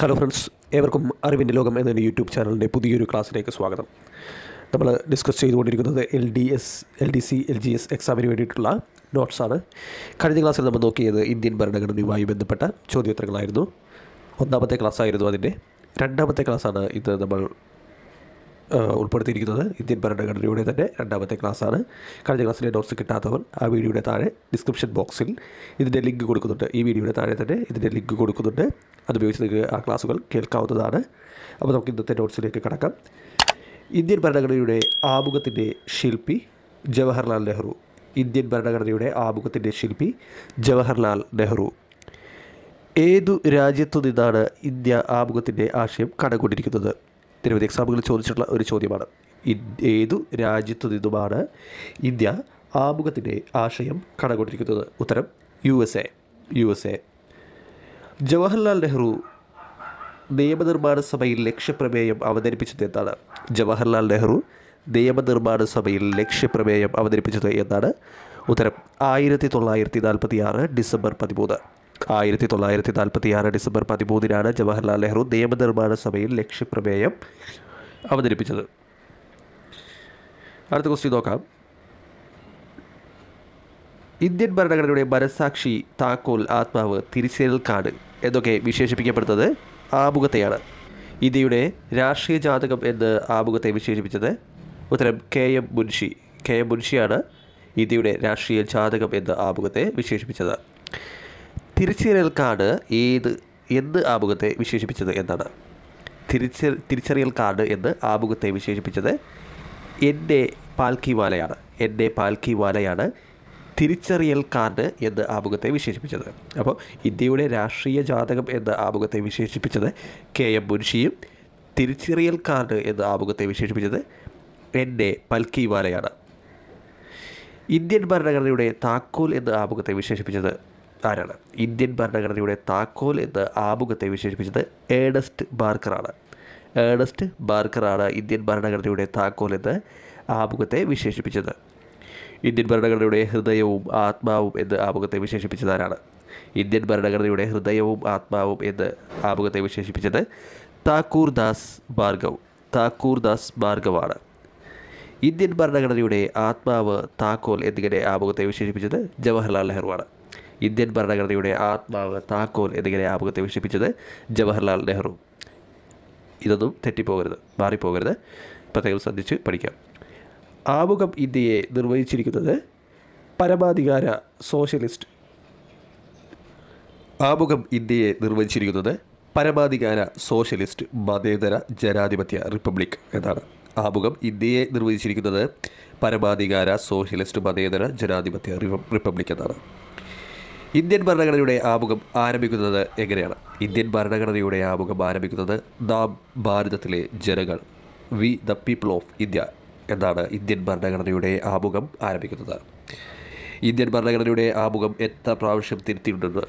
hello friends ഏവർക്കും അറിവിൻ്റെ ലോകം എന്ന യൂട്യൂബ് ചാനലിൻ്റെ പുതിയൊരു ക്ലാസ്സിലേക്ക് സ്വാഗതം നമ്മൾ ഡിസ്കസ് ചെയ്തുകൊണ്ടിരിക്കുന്നത് L D S L D C L G S എക്സാമിന് വേണ്ടിയിട്ടുള്ള നോട്ട്സാണ് കഴിഞ്ഞ ക്ലാസ്സിൽ നമ്മൾ നോക്കിയത് ഇന്ത്യൻ ഭരണഘടനയുമായി ബന്ധപ്പെട്ട ചോദ്യോത്തരങ്ങളായിരുന്നു ഒന്നാമത്തെ ക്ലാസ്സായിരുന്നു അതിൻ്റെ രണ്ടാമത്തെ ക്ലാസ്സാണ് ഇത് നമ്മൾ ഉൾപ്പെടുത്തിയിരിക്കുന്നത് ഇന്ത്യൻ ഭരണഘടനയുടെ തന്നെ രണ്ടാമത്തെ ക്ലാസ്സാണ് കഴിഞ്ഞ ക്ലാസ്സിലെ നോട്ട്സ് കിട്ടാത്തവർ ആ വീഡിയോയുടെ താഴെ ഡിസ്ക്രിപ്ഷൻ ബോക്സിൽ ഇതിൻ്റെ ലിങ്ക് കൊടുക്കുന്നുണ്ട് ഈ വീഡിയോയുടെ താഴെ തന്നെ ഇതിൻ്റെ ലിങ്ക് കൊടുക്കുന്നുണ്ട് അതുപയോഗിച്ച് നിങ്ങൾക്ക് ആ ക്ലാസ്സുകൾ കേൾക്കാവുന്നതാണ് അപ്പോൾ നമുക്ക് ഇന്നത്തെ നോട്ട്സിലേക്ക് കടക്കാം ഇന്ത്യൻ ഭരണഘടനയുടെ ആമുഖത്തിൻ്റെ ശില്പി ജവഹർലാൽ നെഹ്റു ഇന്ത്യൻ ഭരണഘടനയുടെ ആമുഖത്തിൻ്റെ ശില്പി ജവഹർലാൽ നെഹ്റു ഏതു രാജ്യത്തു നിന്നാണ് ഇന്ത്യ ആമുഖത്തിൻ്റെ ആശയം കടകൊണ്ടിരിക്കുന്നത് നിരവധി എക്സാമ്പിളുകൾ ചോദിച്ചിട്ടുള്ള ഒരു ചോദ്യമാണ് ഏതു രാജ്യത്തു നിന്നുമാണ് ഇന്ത്യ ആമുഖത്തിൻ്റെ ആശയം കടകൊണ്ടിരിക്കുന്നത് ഉത്തരം U S A U S A Jawaharlal Nehru നിയമനിർമ്മാണ സഭയിൽ ലക്ഷ്യപ്രമേയം അവതരിപ്പിച്ചത് എന്താണ് ജവഹർലാൽ നെഹ്റു നിയമനിർമ്മാണ സഭയിൽ ലക്ഷ്യപ്രമേയം അവതരിപ്പിച്ചത് എന്നാണ് ഉത്തരം ആയിരത്തി തൊള്ളായിരത്തി നാൽപ്പത്തി ആറ് ഡിസംബർ പതിമൂന്ന് ആയിരത്തി തൊള്ളായിരത്തി നാൽപ്പത്തി ആറ് ഡിസംബർ പതിമൂന്നിനാണ് ജവഹർലാൽ നെഹ്റു നിയമനിർമ്മാണ സഭയിൽ ലക്ഷ്യപ്രമേയം അവതരിപ്പിച്ചത് അടുത്ത ക്വസ്റ്റ്യൻ നോക്കാം ഇന്ത്യൻ ഭരണഘടനയുടെ മനസാക്ഷി താക്കോൽ ആത്മാവ് തിരിച്ചേൽക്കാട് എന്നൊക്കെ വിശേഷിപ്പിക്കപ്പെടുന്നത് ആമുഖത്തെയാണ് ഇന്ത്യയുടെ രാഷ്ട്രീയ ജാതകം എന്ന് ആമുഖത്തെ വിശേഷിപ്പിച്ചത് ഉത്തരം K M Munshi K M മുൻഷിയാണ് ഇന്ത്യയുടെ രാഷ്ട്രീയ ജാതകം എന്ന് ആമുഖത്തെ വിശേഷിപ്പിച്ചത് തിരിച്ചറിയൽക്കാണ് ഏത് എന്ത് ആമുഖത്തെ വിശേഷിപ്പിച്ചത് എന്നാണ് തിരിച്ച തിരിച്ചറിയൽ കാർഡ് എന്ന് ആമുഖത്തെ വിശേഷിപ്പിച്ചത് എൻ്റെ വാലയാണ് എൻ്റെ വാലയാണ് തിരിച്ചറിയൽ കാർഡ് എന്ന് ആമുഖത്തെ വിശേഷിപ്പിച്ചത് അപ്പോൾ ഇന്ത്യയുടെ രാഷ്ട്രീയ ജാതകം എന്ന് ആമുഖത്തെ വിശേഷിപ്പിച്ചത് കെ എം മുൻഷിയും തിരിച്ചറിയൽ കാർഡ് എന്ന് ആമുഖത്തെ വിശേഷിപ്പിച്ചത് എൻ്റെ വാലയാണ് ഇന്ത്യൻ ഭരണഘടനയുടെ താക്കോൽ എന്ന് ആമുഖത്തെ വിശേഷിപ്പിച്ചത് ആരാണ് ഇന്ത്യൻ ഭരണഘടനയുടെ താക്കോൽ എന്ന് ആമുഖത്തെ വിശേഷിപ്പിച്ചത് ഏഡസ്റ്റ് ബാർക്കറാണ് ഏഡസ്റ്റ് ബാർക്കറാണ് ഇന്ത്യൻ ഭരണഘടനയുടെ താക്കോൽ എന്ന് ആമുഖത്തെ വിശേഷിപ്പിച്ചത് ഇന്ത്യൻ ഭരണഘടനയുടെ ഹൃദയവും ആത്മാവും എന്ന് ആമുഖത്തെ വിശേഷിപ്പിച്ചതാരാണ് ഇന്ത്യൻ ഭരണഘടനയുടെ ഹൃദയവും ആത്മാവും എന്ന് ആമുഖത്തെ വിശേഷിപ്പിച്ചത് താക്കൂർ ദാസ് ഭാർഗവ് താക്കൂർ ദാസ് ഭാർഗവാണ് ഇന്ത്യൻ ഭരണഘടനയുടെ ആത്മാവ് താക്കോൽ എന്നിങ്ങനെ ആമുഖത്തെ വിശേഷിപ്പിച്ചത് ജവഹർലാൽ നെഹ്റുവാണ് ഇന്ത്യൻ ഭരണഘടനയുടെ ആത്മാവ് താക്കോൽ എന്നിങ്ങനെ ആമുഖത്തെ വിക്ഷേപിച്ചത് ജവഹർലാൽ നെഹ്റു ഇതൊന്നും തെറ്റിപ്പോകരുത് മാറിപ്പോകരുത് പ്രത്യേകം ശ്രദ്ധിച്ച് പഠിക്കാം ആമുഖം ഇന്ത്യയെ നിർവഹിച്ചിരിക്കുന്നത് പരമാധികാര സോഷ്യലിസ്റ്റ് ആമുഖം ഇന്ത്യയെ നിർവഹിച്ചിരിക്കുന്നത് പരമാധികാര സോഷ്യലിസ്റ്റ് മതേതര ജനാധിപത്യ റിപ്പബ്ലിക് എന്നാണ് ആമുഖം ഇന്ത്യയെ നിർവഹിച്ചിരിക്കുന്നത് പരമാധികാര സോഷ്യലിസ്റ്റ് മതേതര ജനാധിപത്യ റിപ്പബ്ലിക് എന്നാണ് ഇന്ത്യൻ ഭരണഘടനയുടെ ആമുഖം ആരംഭിക്കുന്നത് എങ്ങനെയാണ് ഇന്ത്യൻ ഭരണഘടനയുടെ ആമുഖം ആരംഭിക്കുന്നത് നാം ഭാരതത്തിലെ ജനങ്ങൾ we the people of India എന്നാണ് ഇന്ത്യൻ ഭരണഘടനയുടെ ആമുഖം ആരംഭിക്കുന്നത് ഇന്ത്യൻ ഭരണഘടനയുടെ ആമുഖം എത്ര പ്രാവശ്യം തിരുത്തിയിട്ടുണ്ട്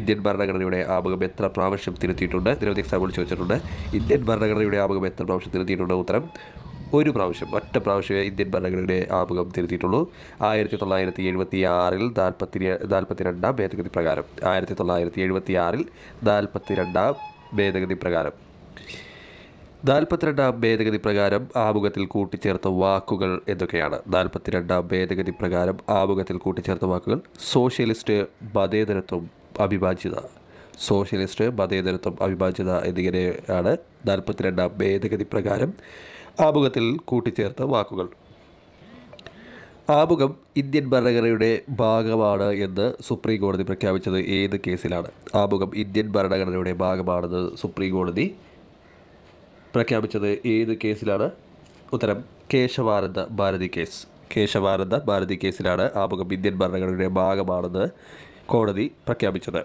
ഇന്ത്യൻ ഭരണഘടനയുടെ ആമുഖം എത്ര പ്രാവശ്യം തിരുത്തിയിട്ടുണ്ട് നിരവധി എക്സാമ്പിൾ ചോദിച്ചിട്ടുണ്ട് ഇന്ത്യൻ ഭരണഘടനയുടെ ആമുഖം എത്ര പ്രാവശ്യം തിരുത്തിയിട്ടുണ്ട് ഉത്തരം ഒരു പ്രാവശ്യം ഒറ്റ പ്രാവശ്യമേ ഇന്ത്യൻ ഭരണഘടനയുടെ ആമുഖം തിരുത്തിയിട്ടുള്ളൂ ആയിരത്തി തൊള്ളായിരത്തി എഴുപത്തി ആറിൽ നാൽപ്പത്തി നാൽപ്പത്തിരണ്ടാം ഭേദഗതി പ്രകാരം ആയിരത്തി തൊള്ളായിരത്തി എഴുപത്തി ആറിൽ നാൽപ്പത്തിരണ്ടാം ഭേദഗതി പ്രകാരം നാൽപ്പത്തിരണ്ടാം ഭേദഗതി പ്രകാരം ആമുഖത്തിൽ കൂട്ടിച്ചേർത്ത വാക്കുകൾ എന്തൊക്കെയാണ് നാൽപ്പത്തിരണ്ടാം ഭേദഗതി പ്രകാരം ആമുഖത്തിൽ കൂട്ടിച്ചേർത്ത വാക്കുകൾ സോഷ്യലിസ്റ്റ് മതേതരത്വം അഭിഭാജ്യത സോഷ്യലിസ്റ്റ് മതേതരത്വം അഭിഭാജ്യത എന്നിങ്ങനെയാണ് നാൽപ്പത്തിരണ്ടാം ഭേദഗതി പ്രകാരം ആമുഖത്തിൽ കൂട്ടിച്ചേർത്ത വാക്കുകൾ ആമുഖം ഇന്ത്യൻ ഭരണഘടനയുടെ ഭാഗമാണ് എന്ന് സുപ്രീം കോടതി പ്രഖ്യാപിച്ചത് ഏത് കേസിലാണ് ആമുഖം ഇന്ത്യൻ ഭരണഘടനയുടെ ഭാഗമാണെന്ന് സുപ്രീം കോടതി പ്രഖ്യാപിച്ചത് ഏത് കേസിലാണ് ഉത്തരം കേശവാനന്ദ ഭാരതി കേസ് കേശവാനന്ദ ഭാരതി കേസിലാണ് ആമുഖം ഇന്ത്യൻ ഭരണഘടനയുടെ ഭാഗമാണെന്ന് കോടതി പ്രഖ്യാപിച്ചത്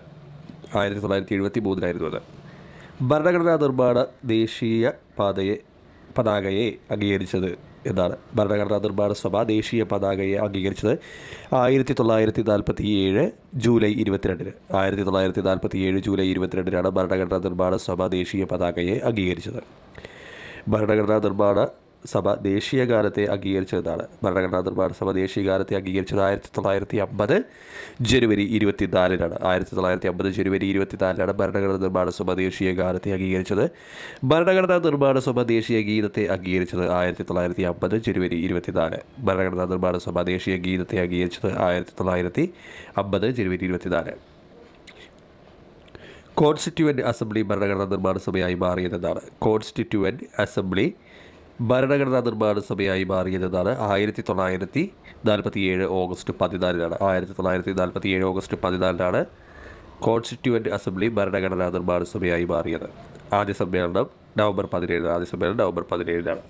ആയിരത്തി തൊള്ളായിരത്തി എഴുപത്തി മൂന്നിലായിരുന്നു അത് ഭരണഘടനാ നിർമ്മാണ ദേശീയ പാതയെ പതാകയെ അംഗീകരിച്ചത് എന്നാണ് ഭരണഘടനാ നിർമ്മാണ സഭ ദേശീയ പതാകയെ അംഗീകരിച്ചത് ആയിരത്തി തൊള്ളായിരത്തി നാൽപ്പത്തി ഏഴ് ജൂലൈ ഇരുപത്തിരണ്ടിന് ആയിരത്തി തൊള്ളായിരത്തി നാൽപ്പത്തി ഏഴ് ജൂലൈ ഇരുപത്തിരണ്ടിനാണ് ഭരണഘടനാ നിർമ്മാണ സഭ ദേശീയ പതാകയെ അംഗീകരിച്ചത് ഭരണഘടനാ നിർമ്മാണ സഭ ദേശീയഗാനത്തെ അംഗീകരിച്ചതാണ് ഭരണഘടനാ നിർമ്മാണ സഭ ദേശീയഗാനത്തെ അംഗീകരിച്ചത് ആയിരത്തി തൊള്ളായിരത്തി അമ്പത് ജനുവരി ഇരുപത്തിനാലിനാണ് ആയിരത്തി തൊള്ളായിരത്തി അമ്പത് ജനുവരി ഇരുപത്തിനാലിനാണ് ഭരണഘടനാ നിർമ്മാണ സഭ ദേശീയഗാനത്തെ അംഗീകരിച്ചത് ഭരണഘടനാ നിർമ്മാണ സഭ ദേശീയ ഗീതത്തെ അംഗീകരിച്ചത് ആയിരത്തി തൊള്ളായിരത്തി അമ്പത് ജനുവരി ഇരുപത്തിനാല് ഭരണഘടനാ നിർമ്മാണ സഭ ദേശീയ ഗീതത്തെ അംഗീകരിച്ചത് ആയിരത്തി തൊള്ളായിരത്തി അമ്പത് ജനുവരി ഇരുപത്തിനാല് കോൺസ്റ്റിറ്റ്യൂവൻ്റ് അസംബ്ലി ഭരണഘടനാ നിർമ്മാണ സഭയായി മാറിയതെന്നാണ് കോൺസ്റ്റിറ്റ്യൂവൻ്റ് അസംബ്ലി ഭരണഘടനാ നിർമ്മാണ സഭയായി മാറിയതെന്നാണ് ആയിരത്തി തൊള്ളായിരത്തി നാൽപ്പത്തിയേഴ് ഓഗസ്റ്റ് പതിനാലിനാണ് ആയിരത്തി തൊള്ളായിരത്തി നാൽപ്പത്തിയേഴ് ഓഗസ്റ്റ് പതിനാലിനാണ് കോൺസ്റ്റിറ്റ്യൂവൻ്റ് അസംബ്ലി ഭരണഘടനാ നിർമ്മാണ സഭയായി മാറിയത് ആദ്യ സമ്മേളനം നവംബർ പതിനേഴ് ആദ്യ സമ്മേളനം നവംബർ പതിനേഴിനാണ്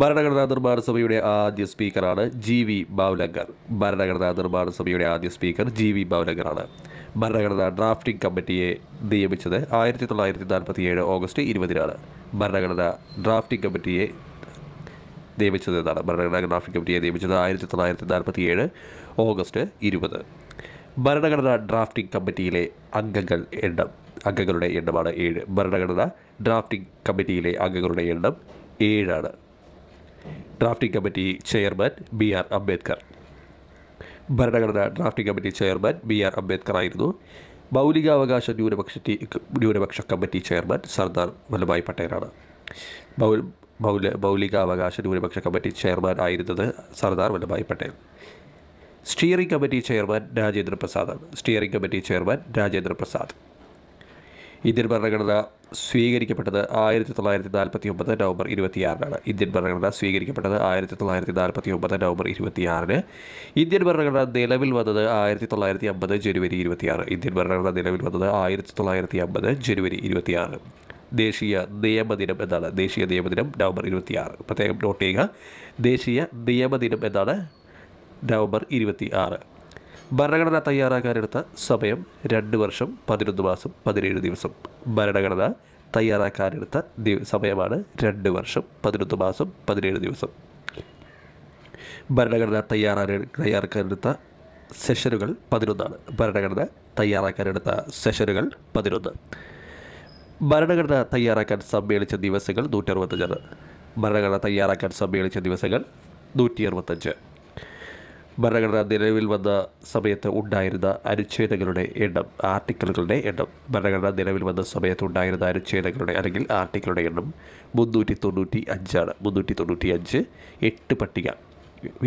ഭരണഘടനാ നിർമ്മാണ സഭയുടെ ആദ്യ സ്പീക്കറാണ് ജി വി ബാവ്ലങ്കർ ഭരണഘടനാ നിർമ്മാണ സഭയുടെ ആദ്യ സ്പീക്കർ ജി വി ബാവ്ലങ്കറാണ് ഭരണഘടനാ ഡ്രാഫ്റ്റിംഗ് കമ്മിറ്റിയെ നിയമിച്ചത് ആയിരത്തി തൊള്ളായിരത്തി നാൽപ്പത്തി ഏഴ് ഓഗസ്റ്റ് ഇരുപതിനാണ് ഭരണഘടനാ ഡ്രാഫ്റ്റിംഗ് കമ്മിറ്റിയെ നിയമിച്ചത് എന്നാണ് ഭരണഘടനാ ഡ്രാഫ്റ്റിംഗ് കമ്മിറ്റിയെ നിയമിച്ചത് ആയിരത്തി തൊള്ളായിരത്തി നാൽപ്പത്തി ഏഴ് ഓഗസ്റ്റ് ഇരുപത് ഭരണഘടനാ ഡ്രാഫ്റ്റിംഗ് കമ്മിറ്റിയിലെ അംഗങ്ങൾ എണ്ണം അംഗങ്ങളുടെ എണ്ണമാണ് ഏഴ് ഭരണഘടനാ ഡ്രാഫ്റ്റിംഗ് കമ്മിറ്റിയിലെ അംഗങ്ങളുടെ എണ്ണം ഏഴാണ് drafting committee chairman B R Ambedkar ഭരണഘടനാ drafting committee chairman B R ആയിരുന്നു മൗലികാവകാശ ന്യൂനപക്ഷ ന്യൂനപക്ഷ കമ്മിറ്റി ചെയർമാൻ സർദാർ വല്ലഭായ് പട്ടേലാണ് മൗലികാവകാശ ന്യൂനപക്ഷ കമ്മിറ്റി ചെയർമാൻ ആയിരുന്നത് Sardar Vallabhbhai Patel steering committee chairman Rajendra steering committee chairman Rajendra Prasad Indian ഭരണഘടനാ സ്വീകരിക്കപ്പെട്ടത് ആയിരത്തി തൊള്ളായിരത്തി നാൽപ്പത്തി ഒമ്പത് നവംബർ ഇരുപത്തിയാറിനാണ് ഇന്ത്യൻ ഭരണഘടന സ്വീകരിക്കപ്പെട്ടത് ആയിരത്തി തൊള്ളായിരത്തി നാൽപ്പത്തി ഒമ്പത് നവംബർ ഇരുപത്തിയാറിന് ഇന്ത്യൻ ഭരണഘടന നിലവിൽ വന്നത് ആയിരത്തി തൊള്ളായിരത്തി അമ്പത് ജനുവരി ഇരുപത്തിയാറ് ഇന്ത്യൻ ഭരണഘടന നിലവിൽ വന്നത് ആയിരത്തി തൊള്ളായിരത്തി അമ്പത് ജനുവരി ഇരുപത്തിയാറ് ദേശീയ നിയമദിനം എന്നാണ് ദേശീയ നിയമദിനം നവംബർ ഇരുപത്തിയാറ് പ്രത്യേകം നോട്ട് ചെയ്യുക ദേശീയ നിയമദിനം എന്നാണ് നവംബർ ഇരുപത്തി ആറ് ഭരണഘടന തയ്യാറാക്കാനെടുത്ത സമയം രണ്ട് വർഷം പതിനൊന്ന് മാസം പതിനേഴ് ദിവസം ഭരണഘടന തയ്യാറാക്കാനെടുത്ത ദിവ സമയമാണ് രണ്ട് വർഷം പതിനൊന്ന് മാസം പതിനേഴ് ദിവസം ഭരണഘടന തയ്യാറാ തയ്യാറാക്കാനെടുത്ത സെഷനുകൾ പതിനൊന്നാണ് ഭരണഘടന തയ്യാറാക്കാനെടുത്ത സെഷനുകൾ പതിനൊന്ന് ഭരണഘടന തയ്യാറാക്കാൻ സമ്മേളിച്ച ദിവസങ്ങൾ നൂറ്റി അറുപത്തഞ്ചാണ് ഭരണഘടന തയ്യാറാക്കാൻ സമ്മേളിച്ച ദിവസങ്ങൾ നൂറ്റി അറുപത്തഞ്ച് ഭരണഘടനാ നിലവിൽ വന്ന സമയത്ത് ഉണ്ടായിരുന്ന അനുച്ഛേദങ്ങളുടെ എണ്ണം ആർട്ടിക്കിളുകളുടെ എണ്ണം ഭരണഘടനാ നിലവിൽ വന്ന സമയത്ത് ഉണ്ടായിരുന്ന അനുച്ഛേദങ്ങളുടെ അല്ലെങ്കിൽ ആർട്ടിക്കിളുടെ എണ്ണം മുന്നൂറ്റി തൊണ്ണൂറ്റി അഞ്ചാണ് മുന്നൂറ്റി തൊണ്ണൂറ്റി അഞ്ച് എട്ട് പട്ടിക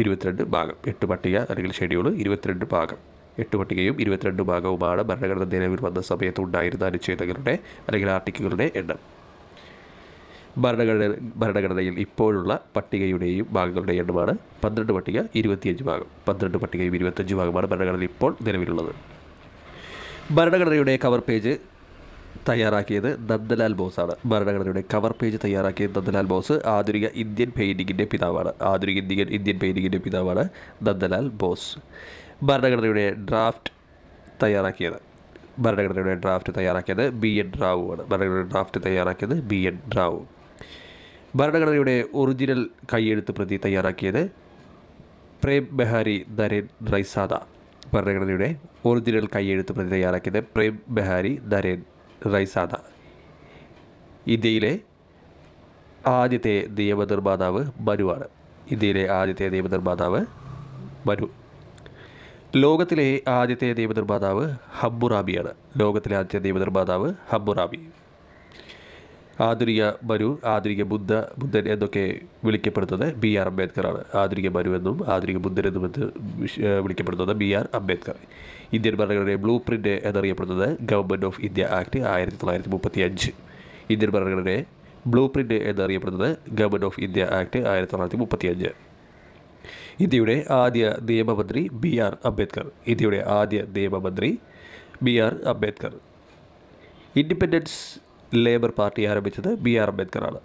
ഇരുപത്തിരണ്ട് ഭാഗം എട്ട് പട്ടിക അല്ലെങ്കിൽ ഷെഡ്യൂള് ഇരുപത്തിരണ്ട് ഭാഗം എട്ട് പട്ടികയും ഇരുപത്തിരണ്ട് ഭാഗവുമാണ് ഭരണഘടന നിലവിൽ വന്ന സമയത്ത് ഉണ്ടായിരുന്ന അനുച്ഛേദങ്ങളുടെ അല്ലെങ്കിൽ ആർട്ടിക്കിളുകളുടെ എണ്ണം ഭരണഘടന ഭരണഘടനയിൽ ഇപ്പോഴുള്ള പട്ടികയുടെയും ഭാഗങ്ങളുടെ എണ്ണമാണ് പന്ത്രണ്ട് പട്ടിക ഇരുപത്തിയഞ്ച് ഭാഗം പന്ത്രണ്ട് പട്ടികയും ഇരുപത്തഞ്ച് ഭാഗമാണ് ഭരണഘടനയിൽ ഇപ്പോൾ നിലവിലുള്ളത് ഭരണഘടനയുടെ കവർ പേജ് തയ്യാറാക്കിയത് നന്ദലാൽ ബോസാണ് ഭരണഘടനയുടെ കവർ പേജ് തയ്യാറാക്കിയത് നന്ദലാൽ ബോസ് ആധുനിക ഇന്ത്യൻ പെയിൻറ്റിങ്ങിൻ്റെ പിതാവാണ് ആധുനിക ഇന്ത്യൻ ഇന്ത്യൻ പെയിൻറ്റിങ്ങിൻ്റെ പിതാവാണ് നന്ദലാൽ ബോസ് ഭരണഘടനയുടെ ഡ്രാഫ്റ്റ് തയ്യാറാക്കിയത് ഭരണഘടനയുടെ ഡ്രാഫ്റ്റ് തയ്യാറാക്കിയത് ബി എൻ ആണ് ഭരണഘടനയുടെ ഡ്രാഫ്റ്റ് തയ്യാറാക്കിയത് ബി എൻ റാവു ഭരണഘടനയുടെ ഒറിജിനൽ കൈയെഴുത്ത് പ്രതി തയ്യാറാക്കിയത് പ്രേം ബെഹാരി ദരേൻ റൈസാദ ഭരണഘടനയുടെ ഒറിജിനൽ കൈയെഴുത്ത് പ്രതി തയ്യാറാക്കിയത് പ്രേം ബെഹാരി ദരേൻ റൈസാദ ഇന്ത്യയിലെ ആദ്യത്തെ നിയമനിർമ്മാതാവ് ബനുവാണ് ഇന്ത്യയിലെ ആദ്യത്തെ നിയമനിർമ്മാതാവ് ബനു ലോകത്തിലെ ആദ്യത്തെ നിയമനിർമ്മാതാവ് ഹബ്ബുറാബിയാണ് ലോകത്തിലെ ആദ്യത്തെ നിയമനിർമ്മാതാവ് ഹബ്ബുറാബി ആധുനിക ബരു ആധുനിക ബുദ്ധ ബുദ്ധൻ എന്നൊക്കെ വിളിക്കപ്പെടുന്നത് ബി ആർ അംബേദ്കറാണ് ആധുനിക ബരു എന്നും ആധുനിക ബുദ്ധൻ എന്നും എന്ന് വിളിക്കപ്പെടുന്നത് ബി ആർ അംബേദ്കർ ഇന്ത്യൻ ഭരണഘടനയുടെ ബ്ലൂ പ്രിൻ്റ് എന്നറിയപ്പെടുന്നത് ഗവൺമെൻറ് ഓഫ് ഇന്ത്യ ആക്ട് ആയിരത്തി തൊള്ളായിരത്തി മുപ്പത്തി അഞ്ച് ഇന്ത്യൻ ഭരണഘടനയുടെ ബ്ലൂ പ്രിൻ്റ് എന്നറിയപ്പെടുന്നത് ഗവൺമെൻറ് ഓഫ് ഇന്ത്യ ആക്ട് ആയിരത്തി തൊള്ളായിരത്തി മുപ്പത്തി അഞ്ച് ഇന്ത്യയുടെ ആദ്യ നിയമമന്ത്രി ബി ആർ അംബേദ്കർ ഇന്ത്യയുടെ ആദ്യ നിയമമന്ത്രി B R Ambedkar Independence Labour Party ആരംഭിച്ചത് ബി ആർ അംബേദ്കറാണ്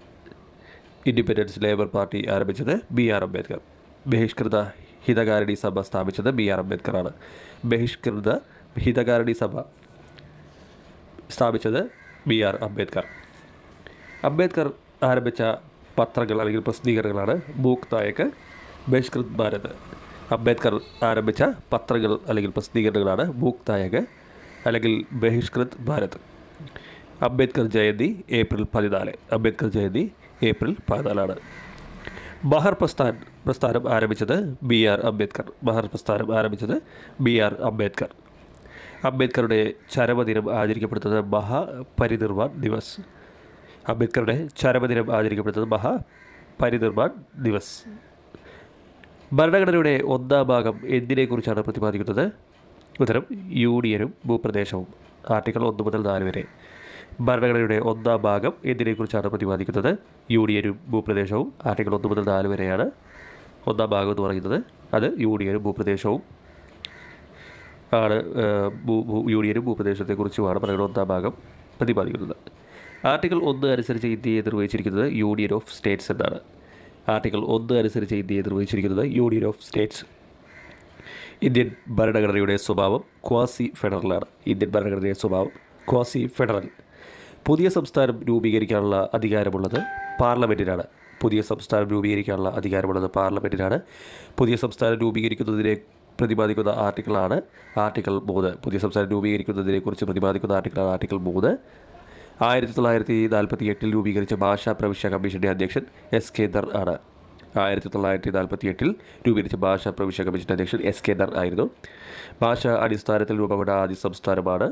ഇൻഡിപെൻഡൻസ് ലേബർ പാർട്ടി ആരംഭിച്ചത് ബി ആർ അംബേദ്കർ ബഹിഷ്കൃത ഹിതകാരണി സഭ സ്ഥാപിച്ചത് ബി ആർ അംബേദ്കറാണ് ബഹിഷ്കൃത ഹിതകാരണി സഭ സ്ഥാപിച്ചത് ബി ആർ അംബേദ്കർ അംബേദ്കർ ആരംഭിച്ച പത്രങ്ങൾ അല്ലെങ്കിൽ പ്രസിദ്ധീകരണങ്ങളാണ് ബൂക്ക് തായക്ക് ബഹിഷ്കൃത് ഭാരത് അംബേദ്കർ ആരംഭിച്ച പത്രങ്ങൾ അല്ലെങ്കിൽ പ്രസിദ്ധീകരണങ്ങളാണ് ബൂക്ക് നായക് അല്ലെങ്കിൽ ബഹിഷ്കൃത് ഭാരത് അംബേദ്കർ ജയന്തി ഏപ്രിൽ പതിനാല് അംബേദ്കർ ജയന്തി ഏപ്രിൽ പതിനാലാണ് ബഹർ പ്രസ്ഥാൻ പ്രസ്ഥാനം ആരംഭിച്ചത് ബി ആർ അംബേദ്കർ ബഹർ പ്രസ്ഥാനം ആരംഭിച്ചത് ബി ആർ അംബേദ്കർ അംബേദ്കറുടെ ചരമദിനം ആചരിക്കപ്പെടുന്നത് മഹ പരിനിർവാൺ ദിവസ് അംബേദ്കറുടെ ചരമദിനം ആചരിക്കപ്പെടുന്നത് മഹ പരിനിർവാൺ ദിവസ് ഭരണഘടനയുടെ ഒന്നാം ഭാഗം എന്തിനെക്കുറിച്ചാണ് പ്രതിപാദിക്കുന്നത് ഉത്തരം യൂണിയനും ഭൂപ്രദേശവും ആർട്ടിക്കിൾ ഒന്ന് മുതൽ നാല് വരെ ഭരണഘടനയുടെ ഒന്നാം ഭാഗം എന്തിനെക്കുറിച്ചാണ് പ്രതിപാദിക്കുന്നത് യൂണിയനും ഭൂപ്രദേശവും ആർട്ടിക്കിൾ ഒന്ന് മുതൽ നാല് വരെയാണ് ഒന്നാം ഭാഗം എന്ന് പറയുന്നത് അത് യൂണിയനും ഭൂപ്രദേശവും ആണ് യൂണിയനും ഭൂപ്രദേശത്തെക്കുറിച്ചുമാണ് ഭരണഘടന ഒന്നാം ഭാഗം പ്രതിപാദിക്കുന്നത് ആർട്ടിക്കിൾ ഒന്ന് അനുസരിച്ച് ഇന്ത്യയെ നിർവഹിച്ചിരിക്കുന്നത് യൂണിയൻ ഓഫ് സ്റ്റേറ്റ്സ് എന്നാണ് ആർട്ടിക്കിൾ ഒന്ന് അനുസരിച്ച് ഇന്ത്യയെ നിർവഹിച്ചിരിക്കുന്നത് യൂണിയൻ ഓഫ് സ്റ്റേറ്റ്സ് ഇന്ത്യൻ ഭരണഘടനയുടെ സ്വഭാവം ക്വാസി ഫെഡറലാണ് ഇന്ത്യൻ ഭരണഘടനയുടെ സ്വഭാവം ക്വാസി ഫെഡറൽ പുതിയ സംസ്ഥാനം രൂപീകരിക്കാനുള്ള അധികാരമുള്ളത് പാർലമെൻറ്റിനാണ് പുതിയ സംസ്ഥാനം രൂപീകരിക്കാനുള്ള അധികാരമുള്ളത് പാർലമെൻറ്റിനാണ് പുതിയ സംസ്ഥാനം രൂപീകരിക്കുന്നതിനെ പ്രതിപാദിക്കുന്ന ആർട്ടിക്കിളാണ് ആർട്ടിക്കിൾ മൂന്ന് പുതിയ സംസ്ഥാനം രൂപീകരിക്കുന്നതിനെക്കുറിച്ച് പ്രതിപാദിക്കുന്ന ആർട്ടിക്കിളാണ് ആർട്ടിക്കിൾ മൂന്ന് ആയിരത്തി തൊള്ളായിരത്തി നാൽപ്പത്തി എട്ടിൽ രൂപീകരിച്ച ഭാഷാ പ്രവിശ്യ കമ്മീഷൻ്റെ അധ്യക്ഷൻ എസ് കെ ദർ ആണ് ആയിരത്തി തൊള്ളായിരത്തി നാൽപ്പത്തി എട്ടിൽ രൂപീകരിച്ച ഭാഷാ പ്രവിശ്യ കമ്മീഷൻ്റെ അധ്യക്ഷൻ എസ് കെ ദർ ആയിരുന്നു ഭാഷാ അടിസ്ഥാനത്തിൽ രൂപപ്പെട്ട ആദ്യ സംസ്ഥാനമാണ്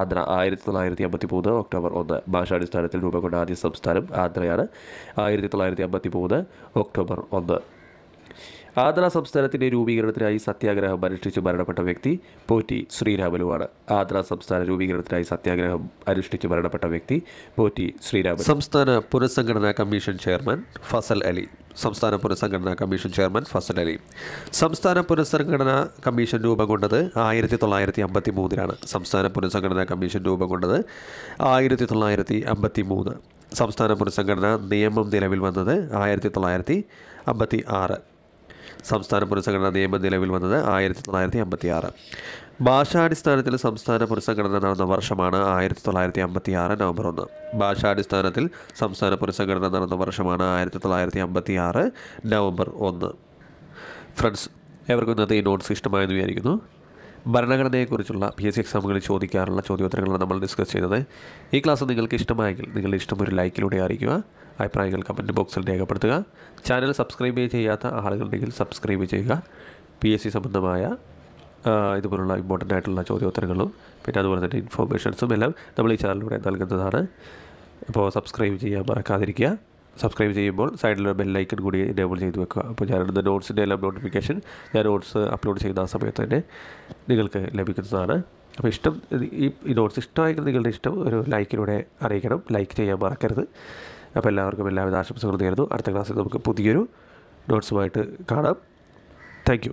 ആന്ധ്ര ആയിരത്തി തൊള്ളായിരത്തി അമ്പത്തി മൂന്ന് ഒക്ടോബർ ഒന്ന് ഭാഷാടിസ്ഥാനത്തിൽ രൂപം കൊണ്ട ആദ്യ സംസ്ഥാനം ആന്ധ്രയാണ് ആയിരത്തി തൊള്ളായിരത്തി അമ്പത്തി മൂന്ന് ഒക്ടോബർ ഒന്ന് ആന്ധ്ര സംസ്ഥാനത്തിൻ്റെ രൂപീകരണത്തിനായി സത്യാഗ്രഹം അനുഷ്ഠിച്ച് മരണപ്പെട്ട വ്യക്തി പോറ്റി ശ്രീരാമലുവാണ് ആന്ധ്ര സംസ്ഥാന രൂപീകരണത്തിനായി സത്യാഗ്രഹം അനുഷ്ഠിച്ച് മരണപ്പെട്ട വ്യക്തി പോറ്റി ശ്രീരാമൻ സംസ്ഥാന പുനഃസംഘടനാ കമ്മീഷൻ ചെയർമാൻ ഫസൽ അലി സംസ്ഥാന പുനഃസംഘടനാ കമ്മീഷൻ ചെയർമാൻ ഫസൽ അലി സംസ്ഥാന പുനഃസംഘടനാ കമ്മീഷൻ രൂപം കൊണ്ടത് ആയിരത്തി തൊള്ളായിരത്തി അമ്പത്തി മൂന്നിലാണ് സംസ്ഥാന പുനഃസംഘടനാ കമ്മീഷൻ രൂപം കൊണ്ടത് ആയിരത്തി തൊള്ളായിരത്തി അമ്പത്തി മൂന്ന് സംസ്ഥാന പുനഃസംഘടനാ നിയമം നിലവിൽ വന്നത് ആയിരത്തി തൊള്ളായിരത്തി അമ്പത്തി ആറ് സംസ്ഥാന പുനഃസംഘടനാ നിയമം നിലവിൽ വന്നത് ആയിരത്തി തൊള്ളായിരത്തി അമ്പത്തി ആറ് ഭാഷാടിസ്ഥാനത്തിൽ സംസ്ഥാന പുരസ്സംഘടന നടന്ന വർഷമാണ് ആയിരത്തി തൊള്ളായിരത്തി അമ്പത്തി ആറ് നവംബർ ഒന്ന് ഭാഷാടിസ്ഥാനത്തിൽ സംസ്ഥാന പുരസ്സംഘടന നടന്ന വർഷമാണ് ആയിരത്തി തൊള്ളായിരത്തി അമ്പത്തി ആറ് നവംബർ ഒന്ന് ഫ്രണ്ട്സ് എവർക്കും ഇന്നത്തെ ഈ നോട്ട്സ് ഇഷ്ടമായെന്ന് വിചാരിക്കുന്നു ഭരണഘടനയെക്കുറിച്ചുള്ള പി എസ് സി എക്സാമുകളിൽ ചോദിക്കാറുള്ള ചോദ്യോത്തരങ്ങളാണ് നമ്മൾ ഡിസ്കസ് ചെയ്തത് ഈ ക്ലാസ് നിങ്ങൾക്ക് ഇഷ്ടമായെങ്കിൽ നിങ്ങളുടെ ഇഷ്ടം ഒരു ലൈക്കിലൂടെ അറിയിക്കുക അഭിപ്രായങ്ങൾ കമൻറ്റ് ബോക്സിൽ രേഖപ്പെടുത്തുക ചാനൽ സബ്സ്ക്രൈബ് ചെയ്യാത്ത ആളുകളുണ്ടെങ്കിൽ സബ്സ്ക്രൈബ് ചെയ്യുക പി എസ് സി സംബന്ധമായ ഇതുപോലുള്ള ഇമ്പോർട്ടൻ്റ് ആയിട്ടുള്ള ചോദ്യോത്തരങ്ങളും പിന്നെ അതുപോലെ തന്നെ ഇൻഫോർമേഷൻസും എല്ലാം നമ്മൾ ഈ ചാനലിലൂടെ നൽകുന്നതാണ് അപ്പോൾ സബ്സ്ക്രൈബ് ചെയ്യാൻ മറക്കാതിരിക്കുക സബ്സ്ക്രൈബ് ചെയ്യുമ്പോൾ സൈഡിലൊരു ബെല്ലൈക്കൺ കൂടി എനേബിൾ ചെയ്ത് വെക്കുക അപ്പോൾ ഞാനിടുന്ന നോട്ട്സിൻ്റെ എല്ലാം നോട്ടിഫിക്കേഷൻ ഞാൻ നോട്ട്സ് അപ്ലോഡ് ചെയ്യുന്ന ആ സമയത്ത് തന്നെ നിങ്ങൾക്ക് ലഭിക്കുന്നതാണ് അപ്പോൾ ഇഷ്ടം ഈ നോട്ട്സ് ഇഷ്ടമായെങ്കിൽ നിങ്ങളുടെ ഇഷ്ടം ഒരു ലൈക്കിലൂടെ അറിയിക്കണം ലൈക്ക് ചെയ്യാൻ മറക്കരുത് അപ്പോൾ എല്ലാവർക്കും എല്ലാവിധ ആശംസകളും നേരുന്നു അടുത്ത ക്ലാസ്സിൽ നമുക്ക് പുതിയൊരു നോട്ട്സുമായിട്ട് കാണാം താങ്ക്